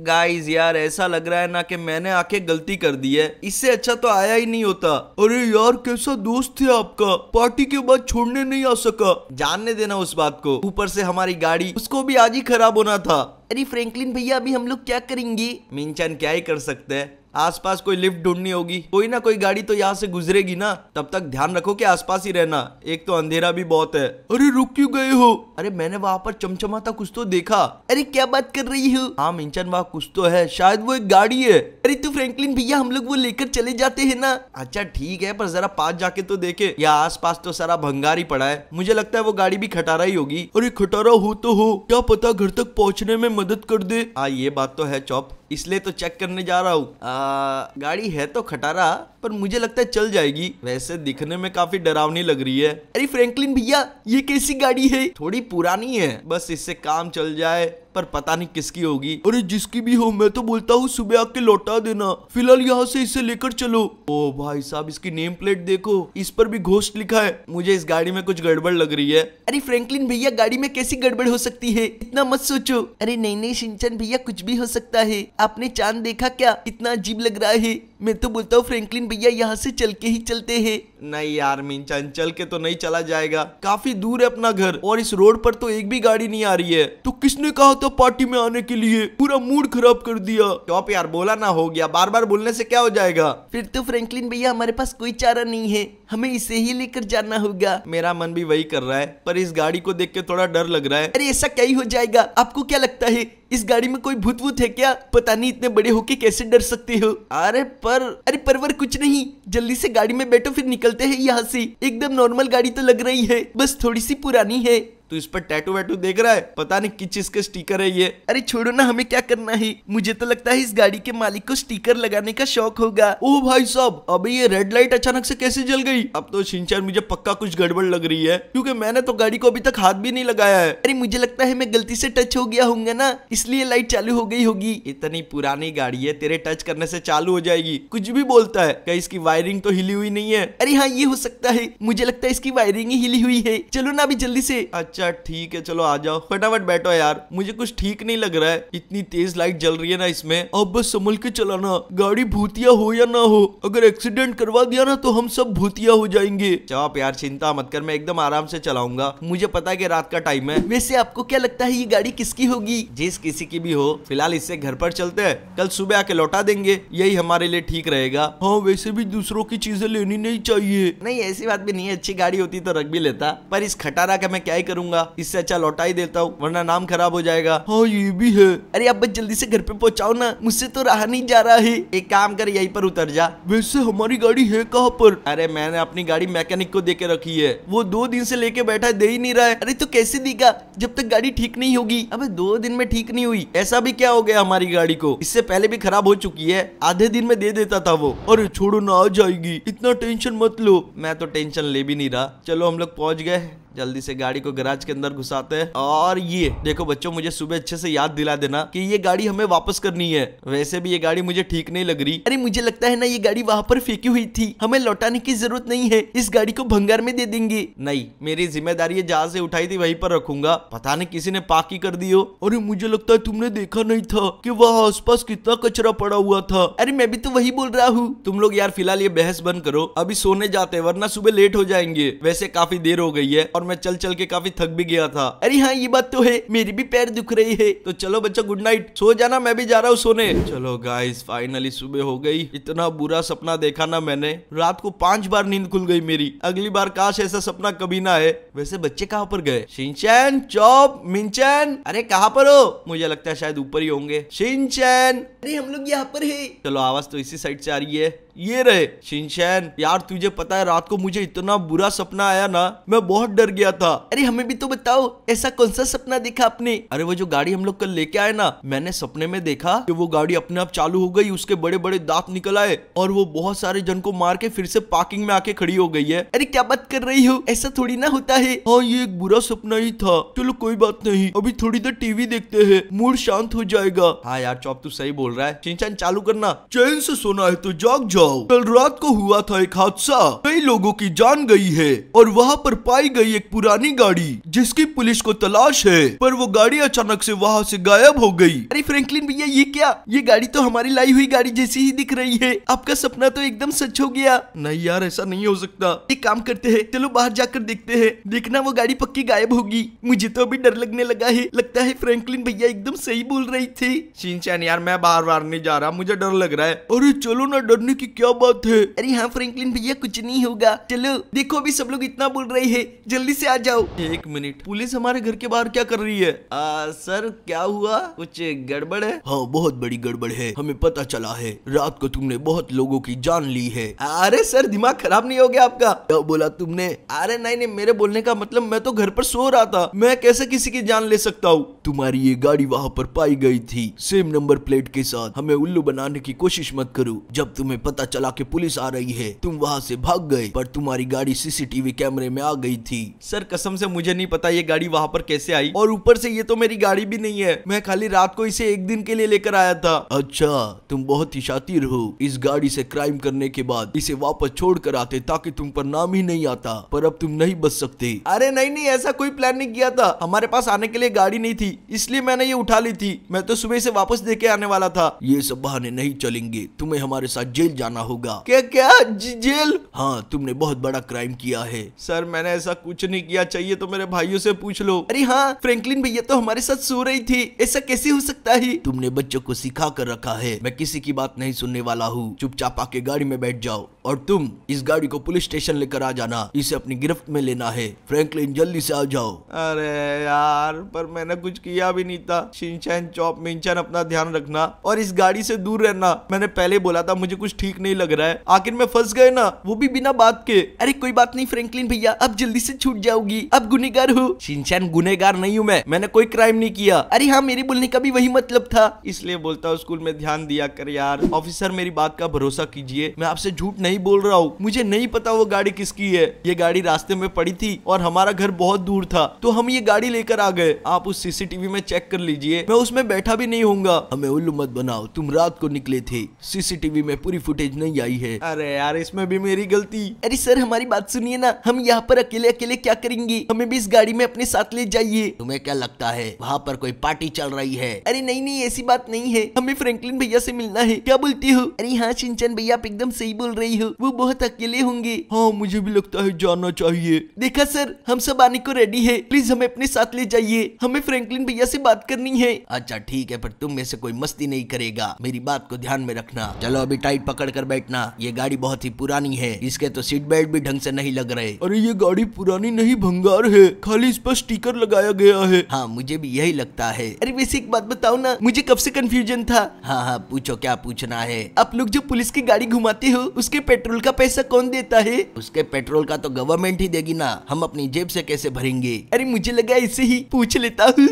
guys यार ऐसा लग रहा है ना कि मैंने आके गलती कर दी है इससे अच्छा तो आया ही नहीं होता अरे यार कैसा दोस्त थे आपका पार्टी के बाद छोड़ने नहीं आ सका जानने देना उस बात को ऊपर से हमारी गाड़ी उसको भी आज ही खराब होना था अरे फ्रैंकलिन भैया अभी हम लोग क्या करेंगे मिंचन क्या ही कर सकते हैं आसपास कोई लिफ्ट ढूंढनी होगी कोई ना कोई गाड़ी तो यहाँ से गुजरेगी ना तब तक ध्यान रखो कि आसपास ही रहना एक तो अंधेरा भी बहुत है अरे रुक क्यों गए हो अरे मैंने वहाँ पर चमचमाता कुछ तो देखा अरे क्या बात कर रही हो हाँ मिंचन वहाँ कुछ तो है शायद वो एक गाड़ी है अरे तू तो फ्रेंकलिन भैया हम लोग वो लेकर चले जाते है ना अच्छा ठीक है पर जरा पास जाके तो देखे या आस पास तो सारा भंगारी पड़ा है मुझे लगता है वो गाड़ी भी खटारा ही होगी अरे खटारा हो तो हो क्या पता घर तक पहुँचने में मदद कर दे हाँ ये बात तो है चौप इसलिए तो चेक करने जा रहा हूँ गाड़ी है तो खटारा पर मुझे लगता है चल जाएगी वैसे दिखने में काफी डरावनी लग रही है अरे फ्रैंकलिन भैया ये कैसी गाड़ी है थोड़ी पुरानी है बस इससे काम चल जाए पर पता नहीं किसकी होगी अरे जिसकी भी हो मैं तो बोलता हूँ सुबह आके लौटा देना फिलहाल यहाँ से इसे लेकर चलो ओ भाई साहब इसकी नेम प्लेट देखो इस पर भी घोष्ट लिखा है मुझे इस गाड़ी में कुछ गड़बड़ लग रही है अरे फ्रेंकलिन भैया गाड़ी में कैसी गड़बड़ हो सकती है इतना मत सोचो अरे नहीं नहीं सिंचन भैया कुछ भी हो सकता है आपने चांद देखा क्या इतना अजीब लग रहा है मैं तो बोलता हूँ फ्रैंकलिन भैया यहाँ से चल के ही चलते हैं नहीं यार मिनचान चल के तो नहीं चला जाएगा काफी दूर है अपना घर और इस रोड पर तो एक भी गाड़ी नहीं आ रही है तो किसने कहा था पार्टी में आने के लिए पूरा मूड खराब कर दिया टॉप यार बोला ना हो गया बार बार बोलने से क्या हो जाएगा फिर तो फ्रेंकलिन भैया हमारे पास कोई चारा नहीं है हमें इसे ही लेकर जाना होगा मेरा मन भी वही कर रहा है पर इस गाड़ी को देख के थोड़ा डर लग रहा है अरे ऐसा क्या ही हो जाएगा आपको क्या लगता है इस गाड़ी में कोई भूत वूत है क्या पता नहीं इतने बड़े होके कैसे डर सकते हो अरे पर अरे परवर कुछ नहीं जल्दी से गाड़ी में बैठो फिर निकलते हैं यहाँ से एकदम नॉर्मल गाड़ी तो लग रही है बस थोड़ी सी पुरानी है तो इस पर टैटू वैटू देख रहा है पता नहीं किस चीज का स्टीकर है ये अरे छोड़ो ना हमें क्या करना है मुझे तो लगता है इस गाड़ी के मालिक को स्टीकर लगाने का शौक होगा ओह भाई साहब अभी ये रेड लाइट अचानक से कैसे जल गई अब तो सिंचन मुझे पक्का कुछ गड़बड़ लग रही है क्योंकि मैंने तो गाड़ी को अभी तक हाथ भी नहीं लगाया है अरे मुझे लगता है मैं गलती से टच हो गया होंगे ना इसलिए लाइट चालू हो गई होगी इतनी पुरानी गाड़ी है तेरे टच करने से चालू हो जाएगी कुछ भी बोलता है क्या इसकी वायरिंग तो हिली हुई नहीं है अरे हाँ ये हो सकता है मुझे लगता है इसकी वायरिंग ही हिली हुई है चलो ना अभी जल्दी से अच्छा अच्छा ठीक है चलो आ जाओ फटाफट बैठो यार मुझे कुछ ठीक नहीं लग रहा है इतनी तेज लाइट जल रही है ना इसमें अब बस संभल के चलाना गाड़ी भूतिया हो या ना हो अगर एक्सीडेंट करवा दिया ना तो हम सब भूतिया हो जाएंगे चलो यार चिंता मत कर मैं एकदम आराम से चलाऊंगा मुझे पता है की रात का टाइम है वैसे आपको क्या लगता है ये गाड़ी किसकी होगी जिस किसी की भी हो फिलहाल इससे घर पर चलते है कल सुबह आके लौटा देंगे यही हमारे लिए ठीक रहेगा हाँ वैसे भी दूसरों की चीजें लेनी नहीं चाहिए नहीं ऐसी बात भी नहीं है अच्छी गाड़ी होती तो रख भी लेता पर इस खटारा का मैं क्या ही करूंगा करूंगा इससे अच्छा लौटा ही देता हूँ वरना नाम खराब हो जाएगा हाँ ये भी है अरे अब जल्दी से घर पे पहुँचाओ ना मुझसे तो रहा नहीं जा रहा है एक काम कर यही पर उतर जा वैसे हमारी गाड़ी है कहाँ पर अरे मैंने अपनी गाड़ी मैकेनिक को दे के रखी है वो दो दिन से लेके बैठा दे ही नहीं रहा है अरे तो कैसे देगा जब तक गाड़ी ठीक नहीं होगी अबे दो दिन में ठीक नहीं हुई ऐसा भी क्या हो गया हमारी गाड़ी को इससे पहले भी खराब हो चुकी है आधे दिन में दे देता था वो अरे छोड़ो ना आ जाएगी इतना टेंशन मत लो मैं तो टेंशन ले भी नहीं रहा चलो हम लोग पहुंच गए जल्दी से गाड़ी को गराज के अंदर घुसाते हैं और ये देखो बच्चों मुझे सुबह अच्छे से याद दिला देना कि ये गाड़ी हमें वापस करनी है वैसे भी ये गाड़ी मुझे ठीक नहीं लग रही अरे मुझे लगता है ना ये गाड़ी वहाँ पर फेंकी हुई थी हमें लौटाने की जरूरत नहीं है इस गाड़ी को भंगार में दे देंगे नहीं मेरी जिम्मेदारी ये जहाँ से उठाई थी वही पर रखूंगा पता नहीं किसी ने पाकी कर दी हो अरे मुझे लगता है तुमने देखा नहीं था की वह आस कितना कचरा पड़ा हुआ था अरे मैं भी तो वही बोल रहा हूँ तुम लोग यार फिलहाल ये बहस बंद करो अभी सोने जाते वरना सुबह लेट हो जाएंगे वैसे काफी देर हो गई है और और मैं चल चल के काफी थक भी गया था अरे हाँ ये बात तो है मेरी भी पैर दुख रही है तो चलो बच्चा गुड नाइट सो जाना मैं भी जा रहा हूँ सोने चलो गाइस फाइनली सुबह हो गई इतना बुरा सपना देखा ना मैंने रात को पांच बार नींद खुल गई मेरी अगली बार काश ऐसा सपना कभी ना है वैसे बच्चे कहाँ पर गए सिंचैन चौप मिंचैन अरे कहाँ पर हो मुझे लगता है शायद ऊपर ही होंगे सिंचैन अरे हम लोग यहाँ पर है चलो आवाज तो इसी साइड से आ रही है ये रहे शिनशैन यार तुझे पता है रात को मुझे इतना बुरा सपना आया ना मैं बहुत डर गया था अरे हमें भी तो बताओ ऐसा कौन सा सपना देखा आपने अरे वो जो गाड़ी हम लोग कल लेके आए ना मैंने सपने में देखा कि वो गाड़ी अपने आप चालू हो गई उसके बड़े बड़े दांत निकल आए और वो बहुत सारे जन को मार के फिर से पार्किंग में आके खड़ी हो गई है अरे क्या बात कर रही हो ऐसा थोड़ी ना होता है हाँ ये एक बुरा सपना ही था चलो कोई बात नहीं अभी थोड़ी देर टीवी देखते है मूड शांत हो जाएगा हाँ यार चौप तू सही बोल रहा है चिंचन चालू करना चैन से सोना है तो जाग जाओ सुनाओ कल रात को हुआ था एक हादसा कई लोगों की जान गई है और वहाँ पर पाई गई एक पुरानी गाड़ी जिसकी पुलिस को तलाश है पर वो गाड़ी अचानक से वहाँ से गायब हो गई अरे फ्रैंकलिन भैया ये क्या ये गाड़ी तो हमारी लाई हुई गाड़ी जैसी ही दिख रही है आपका सपना तो एकदम सच हो गया नहीं यार ऐसा नहीं हो सकता एक काम करते है चलो बाहर जाकर देखते हैं देखना वो गाड़ी पक्की गायब होगी मुझे तो अभी डर लगने लगा है लगता है फ्रेंकलिन भैया एकदम सही बोल रही थी यार मैं बाहर बार नहीं जा रहा मुझे डर लग रहा है अरे चलो ना डरने की क्या बात है अरे हाँ फ्रेंकलिन भैया कुछ नहीं होगा चलो देखो अभी सब लोग इतना बोल रहे हैं जल्दी से आ जाओ एक मिनट पुलिस हमारे घर के बाहर क्या कर रही है आ, सर क्या हुआ कुछ गड़बड़ है हाँ बहुत बड़ी गड़बड़ है हमें पता चला है रात को तुमने बहुत लोगों की जान ली है अरे सर दिमाग खराब नहीं हो गया आपका क्या बोला तुमने अरे नहीं नहीं मेरे बोलने का मतलब मैं तो घर पर सो रहा था मैं कैसे किसी की जान ले सकता हूँ तुम्हारी ये गाड़ी वहाँ पर पाई गई थी सेम नंबर प्लेट के साथ हमें उल्लू बनाने की कोशिश मत करो जब तुम्हें पता पता चला कि पुलिस आ रही है तुम वहाँ से भाग गए पर तुम्हारी गाड़ी सीसीटीवी कैमरे में आ गई थी सर कसम से मुझे नहीं पता ये गाड़ी वहाँ पर कैसे आई और ऊपर से ये तो मेरी गाड़ी भी नहीं है मैं खाली रात को इसे एक दिन के लिए लेकर आया था अच्छा तुम बहुत ही शातिर हो इस गाड़ी ऐसी क्राइम करने के बाद इसे वापस छोड़ कर आते ताकि तुम पर नाम ही नहीं आता पर अब तुम नहीं बच सकते अरे नहीं नहीं ऐसा कोई प्लान नहीं किया था हमारे पास आने के लिए गाड़ी नहीं थी इसलिए मैंने ये उठा ली थी मैं तो सुबह से वापस दे के आने वाला था ये सब बहाने नहीं चलेंगे तुम्हें हमारे साथ जेल जाना जाना होगा क्या क्या जेल हाँ तुमने बहुत बड़ा क्राइम किया है सर मैंने ऐसा कुछ नहीं किया चाहिए तो मेरे भाइयों से पूछ लो अरे हाँ फ्रेंकलिन भैया तो हमारे साथ सो रही थी ऐसा कैसे हो सकता है तुमने बच्चों को सिखा कर रखा है मैं किसी की बात नहीं सुनने वाला हूँ चुपचाप आके गाड़ी में बैठ जाओ और तुम इस गाड़ी को पुलिस स्टेशन लेकर आ जाना इसे अपनी गिरफ्त में लेना है फ्रैंकलिन जल्दी से आ जाओ अरे यार पर मैंने कुछ किया भी नहीं था शिनचैन चौप मिनचैन अपना ध्यान रखना और इस गाड़ी से दूर रहना मैंने पहले बोला था मुझे कुछ ठीक नहीं लग रहा है आखिर में फंस गए ना वो भी बिना बात के अरे कोई बात नहीं फ्रेंकलिन भैया अब जल्दी से छूट जाओगी अब गुनेगार हूँ सिंचन गुनेगार नहीं हूँ मैं मैंने कोई क्राइम नहीं किया अरे हाँ मेरे बोलने का भी वही मतलब था इसलिए बोलता हूँ स्कूल में ध्यान दिया कर यार ऑफिसर मेरी बात का भरोसा कीजिए मैं आपसे झूठ नहीं बोल रहा हूँ मुझे नहीं पता वो गाड़ी किसकी है ये गाड़ी रास्ते में पड़ी थी और हमारा घर बहुत दूर था तो हम ये गाड़ी लेकर आ गए आप उस सीसीटीवी में चेक कर लीजिए मैं उसमें बैठा भी नहीं होऊंगा हमें उल्लू मत बनाओ तुम रात को निकले थे सीसीटीवी में पूरी फुटेज समझ नहीं आई है अरे यार इसमें भी मेरी गलती अरे सर हमारी बात सुनिए ना हम यहाँ पर अकेले अकेले क्या करेंगे हमें भी इस गाड़ी में अपने साथ ले जाइए तुम्हें क्या लगता है वहाँ पर कोई पार्टी चल रही है अरे नहीं नहीं ऐसी बात नहीं है हमें फ्रेंकलिन भैया से मिलना है क्या बोलती हो अरे हाँ सिंचन भैया आप एकदम सही बोल रही हो वो बहुत अकेले होंगे हाँ मुझे भी लगता है जाना चाहिए देखा सर हम सब आने को रेडी है प्लीज हमें अपने साथ ले जाइए हमें फ्रेंकलिन भैया से बात करनी है अच्छा ठीक है पर तुम में से कोई मस्ती नहीं करेगा मेरी बात को ध्यान में रखना चलो अभी टाइट पकड़ कर लेकर बैठना ये गाड़ी बहुत ही पुरानी है इसके तो सीट बेल्ट भी ढंग से नहीं लग रहे अरे ये गाड़ी पुरानी नहीं भंगार है खाली इस पर स्टिकर लगाया गया है हाँ मुझे भी यही लगता है अरे वैसे एक बात बताओ ना मुझे कब से कंफ्यूजन था हाँ हाँ पूछो क्या पूछना है आप लोग जो पुलिस की गाड़ी घुमाते हो उसके पेट्रोल का पैसा कौन देता है उसके पेट्रोल का तो गवर्नमेंट ही देगी ना हम अपनी जेब से कैसे भरेंगे अरे मुझे लगा इसे ही पूछ लेता हूँ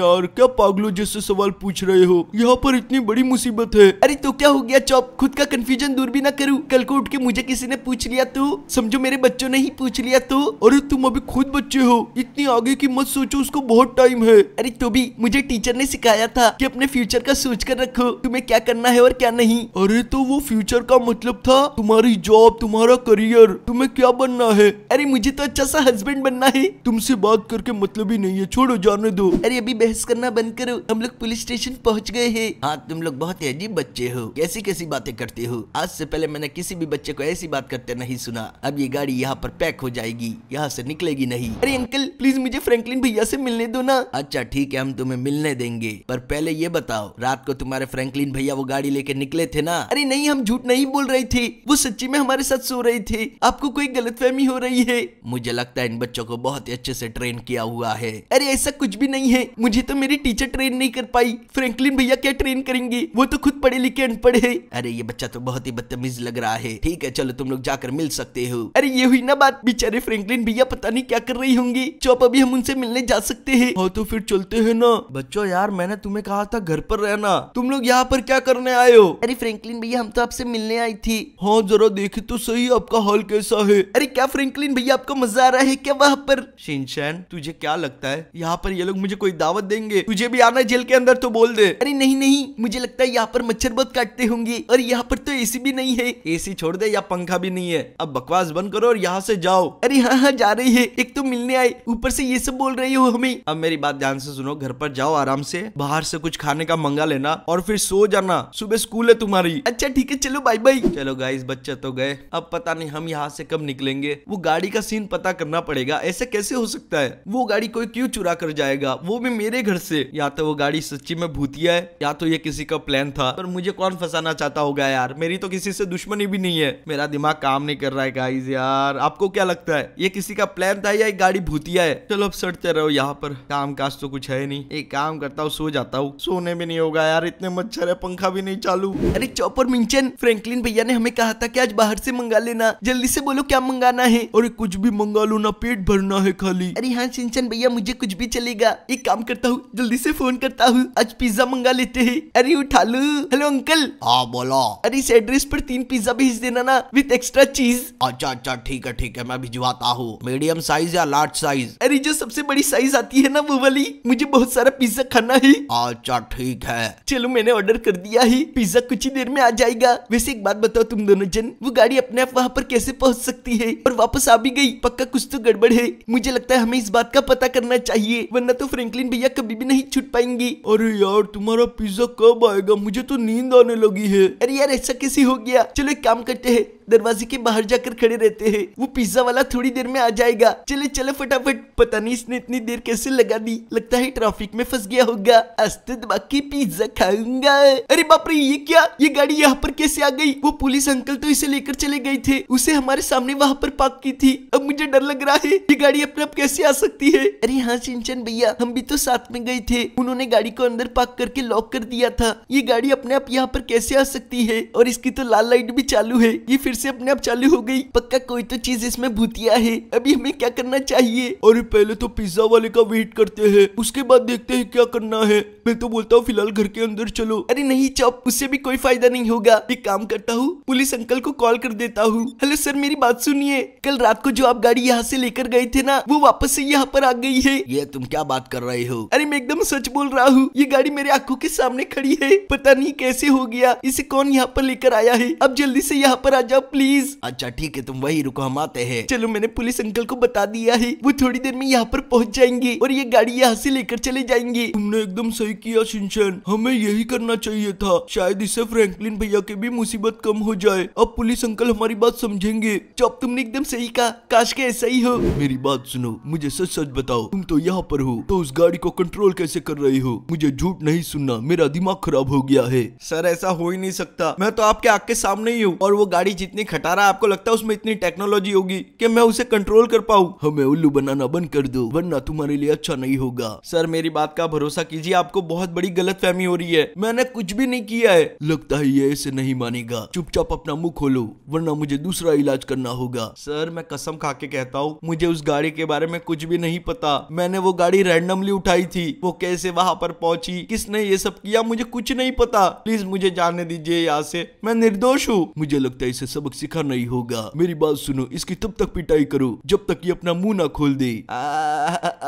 यार क्या पागलो जैसे सवाल पूछ रहे हो यहाँ पर इतनी बड़ी मुसीबत है अरे तो क्या हो गया चौप खुद का कंफ्यूजन दूर भी ना करूँ कल को उठ के मुझे किसी ने पूछ लिया तो समझो मेरे बच्चों ने ही पूछ लिया तो अरे तुम अभी खुद बच्चे हो इतनी आगे की मत सोचो उसको बहुत टाइम है अरे तो भी मुझे टीचर ने सिखाया था कि अपने फ्यूचर का सोच कर रखो तुम्हें क्या करना है और क्या नहीं अरे तो वो फ्यूचर का मतलब था तुम्हारी जॉब तुम्हारा करियर तुम्हें क्या बनना है अरे मुझे तो अच्छा सा हस्बैंड बनना है तुमसे बात करके मतलब ही नहीं है छोड़ो जाने दो अरे अभी बहस करना बंद करो हम लोग पुलिस स्टेशन पहुँच गए है हाँ तुम लोग बहुत अजीब बच्चे हो कैसी कैसी बातें करते सकते हो आज से पहले मैंने किसी भी बच्चे को ऐसी बात करते नहीं सुना अब ये गाड़ी यहाँ पर पैक हो जाएगी यहाँ से निकलेगी नहीं अरे अंकल प्लीज मुझे फ्रैंकलिन भैया से मिलने दो ना अच्छा ठीक है हम तुम्हें मिलने देंगे पर पहले ये बताओ रात को तुम्हारे फ्रैंकलिन भैया वो गाड़ी लेके निकले थे ना अरे नहीं हम झूठ नहीं बोल रहे थे वो सच्ची में हमारे साथ सो रहे थे आपको कोई फहमी हो रही है मुझे लगता है इन बच्चों को बहुत ही अच्छे से ट्रेन किया हुआ है अरे ऐसा कुछ भी नहीं है मुझे तो मेरी टीचर ट्रेन नहीं कर पाई फ्रैंकलिन भैया क्या ट्रेन करेंगे वो तो खुद पढ़े लिखे अनपढ़ है अरे ये बच्चा तो बहुत ही बदतमीज लग रहा है ठीक है चलो तुम लोग जाकर मिल सकते हो अरे ये हुई ना बात बेचारे फ्रेंकलिन भैया पता नहीं क्या कर रही होंगी चौप अभी हम उनसे मिलने जा सकते है हाँ तो फिर चलते है ना बच्चो यार मैंने तुम्हें कहा था घर पर रहना तुम लोग यहाँ पर क्या करने आये हो अरे फ्रेंकलिन भैया हम तो आपसे मिलने आई थी हाँ जरा देखे तो सही आपका हाल कैसा है अरे क्या फ्रेंकलिन भैया आपको मजा आ रहा है क्या वहाँ पर शिनशैन तुझे क्या लगता है यहाँ पर ये लोग मुझे कोई दावत देंगे तुझे भी आना जेल के अंदर तो बोल दे अरे नहीं नहीं मुझे लगता है यहाँ पर मच्छर बहुत काटते होंगे और यहाँ पर तो एसी भी नहीं है एसी छोड़ दे या पंखा भी नहीं है अब बकवास बंद करो और यहाँ से जाओ अरे हाँ हाँ जा रही है एक तो मिलने आई ऊपर से ये सब बोल रही हो हमें अब मेरी बात ध्यान से सुनो घर पर जाओ आराम से बाहर से कुछ खाने का मंगा लेना और फिर सो जाना सुबह स्कूल है तुम्हारी अच्छा ठीक है चलो बाय बाय चलो गाइस बच्चे तो गए अब पता नहीं हम यहाँ से कब निकलेंगे वो गाड़ी का सीन पता करना पड़ेगा ऐसे कैसे हो सकता है वो गाड़ी कोई क्यों चुरा कर जाएगा वो भी मेरे घर से या तो वो गाड़ी सच्ची में भूतिया है या तो ये किसी का प्लान था पर मुझे कौन फंसाना चाहता होगा यार यार मेरी तो किसी से दुश्मनी भी नहीं है मेरा दिमाग काम नहीं कर रहा है गाइज यार आपको क्या लगता है ये किसी का प्लान था या एक गाड़ी भूतिया है चलो अब सड़ते रहो यहाँ पर काम काज तो कुछ है नहीं एक काम करता हूँ सो जाता हूँ सोने में नहीं होगा यार इतने मच्छर है पंखा भी नहीं चालू अरे चौपर मिंचन फ्रेंकलिन भैया ने हमें कहा था की आज बाहर से मंगा लेना जल्दी से बोलो क्या मंगाना है और कुछ भी मंगा लो ना पेट भरना है खाली अरे हाँ सिंचन भैया मुझे कुछ भी चलेगा एक काम करता हूँ जल्दी से फोन करता हूँ आज पिज्जा मंगा लेते है अरे उठा लो हेलो अंकल हाँ बोलो अरे इस एड्रेस पर तीन पिज्जा भेज देना ना विद एक्स्ट्रा चीज अच्छा अच्छा ठीक है ठीक है मैं भिजवाता हूँ मीडियम साइज या लार्ज साइज अरे जो सबसे बड़ी साइज आती है ना वो वाली मुझे बहुत सारा पिज्जा खाना है अच्छा ठीक है चलो मैंने ऑर्डर कर दिया ही पिज्जा कुछ ही देर में आ जाएगा वैसे एक बात बताओ तुम दोनों जन वो गाड़ी अपने आप वहाँ पर कैसे पहुँच सकती है और वापस आ भी गई पक्का कुछ तो गड़बड़ है मुझे लगता है हमें इस बात का पता करना चाहिए वरना तो फ्रेंकलिन भैया कभी भी नहीं छूट पाएंगे अरे यार तुम्हारा पिज्जा कब आएगा मुझे तो नींद आने लगी है अरे यार ऐसा ऐसा कैसे हो गया चलो एक काम करते हैं दरवाजे के बाहर जाकर खड़े रहते हैं वो पिज्जा वाला थोड़ी देर में आ जाएगा चले चलो फटाफट पता नहीं इसने इतनी देर कैसे लगा दी लगता है ट्रैफिक में फंस गया होगा अस्तित बाकी पिज्जा खाऊंगा अरे बाप रे ये क्या ये गाड़ी यहाँ पर कैसे आ गई वो पुलिस अंकल तो इसे लेकर चले गए थे उसे हमारे सामने वहाँ पर पार्क की थी अब मुझे डर लग रहा है ये गाड़ी अपने आप कैसे आ सकती है अरे हाँ सिंचन भैया हम भी तो साथ में गए थे उन्होंने गाड़ी को अंदर पार्क करके लॉक कर दिया था ये गाड़ी अपने आप यहाँ पर कैसे आ सकती है और इसकी तो लाल लाइट भी चालू है ये फिर से अपने आप चालू हो गई पक्का कोई तो चीज इसमें भूतिया है अभी हमें क्या करना चाहिए और पहले तो पिज्जा वाले का वेट करते हैं उसके बाद देखते हैं क्या करना है मैं तो बोलता हूँ फिलहाल घर के अंदर चलो अरे नहीं चौप उससे भी कोई फायदा नहीं होगा एक काम करता हूँ पुलिस अंकल को कॉल कर देता हूँ हेलो सर मेरी बात सुनिए कल रात को जो आप गाड़ी यहाँ से लेकर गए थे ना वो वापस से यहाँ पर आ गई है ये तुम क्या बात कर रहे हो अरे मैं एकदम सच बोल रहा हूँ ये गाड़ी मेरे आंखों के सामने खड़ी है पता नहीं कैसे हो गया इसे कौन यहाँ पर लेकर आया है अब जल्दी से यहाँ पर आ जाओ प्लीज अच्छा ठीक है तुम वही रुको हम आते हैं चलो मैंने पुलिस अंकल को बता दिया है वो थोड़ी देर में यहाँ पर पहुँच जाएंगे और ये गाड़ी यहाँ से लेकर चले जाएंगे तुमने एकदम सही किया सिंचन हमें यही करना चाहिए था शायद इससे फ्रैंकलिन भैया की भी मुसीबत कम हो जाए अब पुलिस अंकल हमारी बात समझेंगे जब तो तुमने एकदम सही कहा काश के ऐसा ही हो मेरी बात सुनो मुझे सच सच बताओ तुम तो यहाँ पर हो तो उस गाड़ी को कंट्रोल कैसे कर रही हो मुझे झूठ नहीं सुनना मेरा दिमाग खराब हो गया है सर ऐसा हो ही नहीं सकता मैं मैं तो आपके आग के सामने ही हूँ और वो गाड़ी जितनी खटारा आपको लगता है उसमें इतनी टेक्नोलॉजी होगी कि मैं उसे कंट्रोल कर पाऊँ हमें उल्लू बनाना बंद कर दो वरना तुम्हारे लिए अच्छा नहीं होगा सर मेरी बात का भरोसा कीजिए आपको बहुत बड़ी गलत फहमी हो रही है मैंने कुछ भी नहीं किया है लगता है ये इसे नहीं मानेगा चुपचाप अपना मुँह खोलो वरना मुझे दूसरा इलाज करना होगा सर मैं कसम खा के कहता हूँ मुझे उस गाड़ी के बारे में कुछ भी नहीं पता मैंने वो गाड़ी रैंडमली उठाई थी वो कैसे वहाँ पर पहुँची किसने ये सब किया मुझे कुछ नहीं पता प्लीज मुझे जाने दीजिए यहाँ से सकते मैं निर्दोष हूँ मुझे लगता है इसे सबक सिखाना ही होगा मेरी बात सुनो इसकी तब तक पिटाई करो जब तक ये अपना मुंह ना खोल दे आ,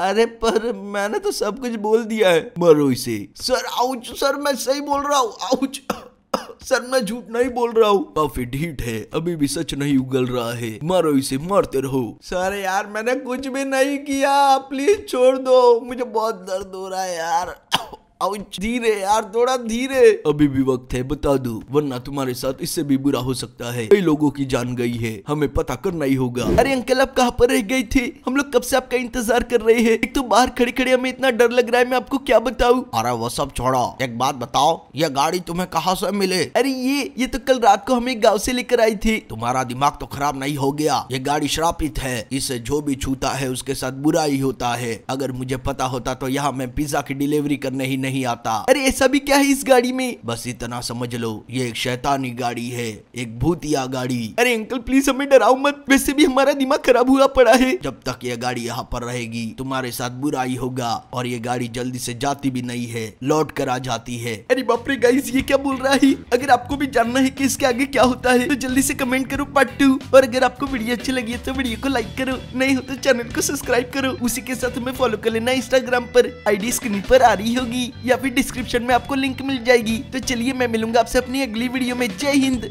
अरे पर मैंने तो सब कुछ बोल दिया है मरो इसे सर आउच सर मैं सही बोल रहा हूँ आउच सर मैं झूठ नहीं बोल रहा हूँ काफी ढीठ है अभी भी सच नहीं उगल रहा है मारो इसे मारते रहो सर यार मैंने कुछ भी नहीं किया प्लीज छोड़ दो मुझे बहुत दर्द हो रहा है यार धीरे यार थोड़ा धीरे अभी भी वक्त है बता दो वरना तुम्हारे साथ इससे भी बुरा हो सकता है कई लोगों की जान गई है हमें पता करना ही होगा अरे अंकल आप कहाँ पर रह गए थे हम लोग कब से आपका इंतजार कर रहे हैं एक तो बाहर खड़े खड़े हमें इतना डर लग रहा है मैं आपको क्या बताऊँ अरे वो सब छोड़ो एक बात बताओ ये गाड़ी तुम्हें कहाँ से मिले अरे ये ये तो कल रात को हमें गाँव ऐसी लेकर आई थी तुम्हारा दिमाग तो खराब नहीं हो गया ये गाड़ी श्रापित है इसे जो भी छूता है उसके साथ बुरा ही होता है अगर मुझे पता होता तो यहाँ मैं पिज्जा की डिलीवरी करने ही नहीं नहीं आता अरे ऐसा भी क्या है इस गाड़ी में बस इतना समझ लो ये एक शैतानी गाड़ी है एक भूतिया गाड़ी अरे अंकल प्लीज हमें डराओ मत वैसे भी हमारा दिमाग खराब हुआ पड़ा है जब तक ये गाड़ी यहाँ पर रहेगी तुम्हारे साथ बुराई होगा और ये गाड़ी जल्दी से जाती भी नहीं है लौट कर आ जाती है अरे बापरे गाइस ये क्या बोल रहा है अगर आपको भी जानना है की इसके आगे क्या होता है तो जल्दी से कमेंट करो पार्ट टू और अगर आपको वीडियो अच्छी लगी है तो वीडियो को लाइक करो नहीं हो तो चैनल को सब्सक्राइब करो उसी के साथ हमें फॉलो कर लेना इंस्टाग्राम पर आईडी स्क्रीन पर आ रही होगी या फिर डिस्क्रिप्शन में आपको लिंक मिल जाएगी तो चलिए मैं मिलूंगा आपसे अपनी अगली वीडियो में जय हिंद